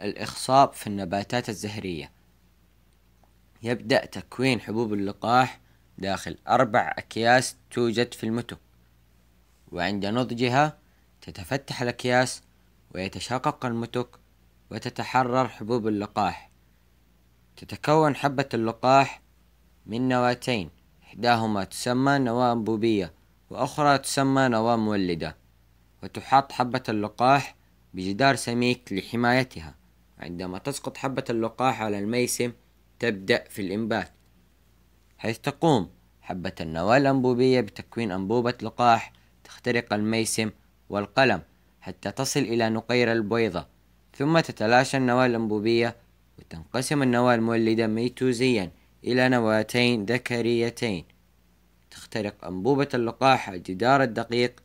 الإخصاب في النباتات الزهرية يبدأ تكوين حبوب اللقاح داخل أربع أكياس توجد في المتو وعند نضجها تتفتح الأكياس ويتشقق المتك وتتحرر حبوب اللقاح تتكون حبة اللقاح من نواتين إحداهما تسمى نواة أنبوبية وأخرى تسمى نواة مولدة وتحاط حبة اللقاح بجدار سميك لحمايتها عندما تسقط حبة اللقاح على الميسم تبدأ في الإنبات حيث تقوم حبة النواة الأنبوبية بتكوين أنبوبة لقاح تخترق الميسم والقلم حتى تصل إلى نقير البويضة ثم تتلاشى النواة الأنبوبية وتنقسم النواة المولدة ميتوزيا إلى نواتين ذكريتين تخترق أنبوبة اللقاح الجدار الدقيق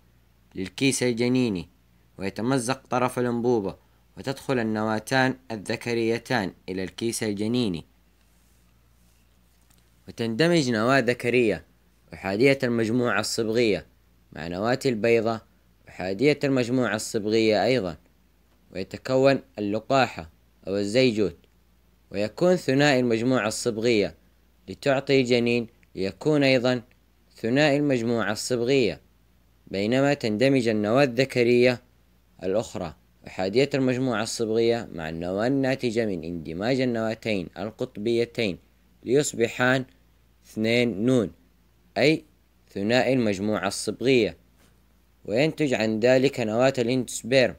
للكيس الجنيني ويتمزق طرف الأنبوبة وتدخل النواتان الذكريتان إلى الكيس الجنيني وتندمج نواة ذكرية أحادية المجموعة الصبغية مع نواة البيضة أحادية المجموعة الصبغية أيضا ويتكون اللقاحة أو الزيجوت ويكون ثنائي المجموعة الصبغية لتعطي الجنين ليكون أيضا ثنائي المجموعة الصبغية بينما تندمج النواة الذكرية الأخرى أحادية المجموعة الصبغية مع النواة الناتجة من اندماج النواتين القطبيتين ليصبحان اثنين نون أي ثنائي المجموعة الصبغية وينتج عن ذلك نواة الاندسبيرم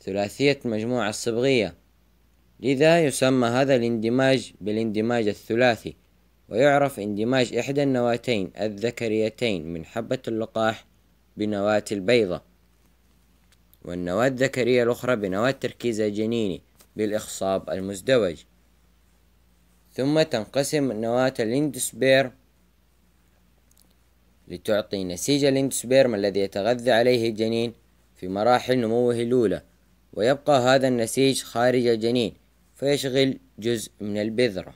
ثلاثية المجموعة الصبغية لذا يسمى هذا الاندماج بالاندماج الثلاثي ويعرف اندماج إحدى النواتين الذكريتين من حبة اللقاح بنواة البيضة والنواة الذكرية الأخرى بنواة تركيز الجنيني بالإخصاب المزدوج ثم تنقسم نواة الليندسبير لتعطي نسيج الليندسبيرم الذي يتغذى عليه الجنين في مراحل نموه الأولى ويبقى هذا النسيج خارج الجنين فيشغل جزء من البذره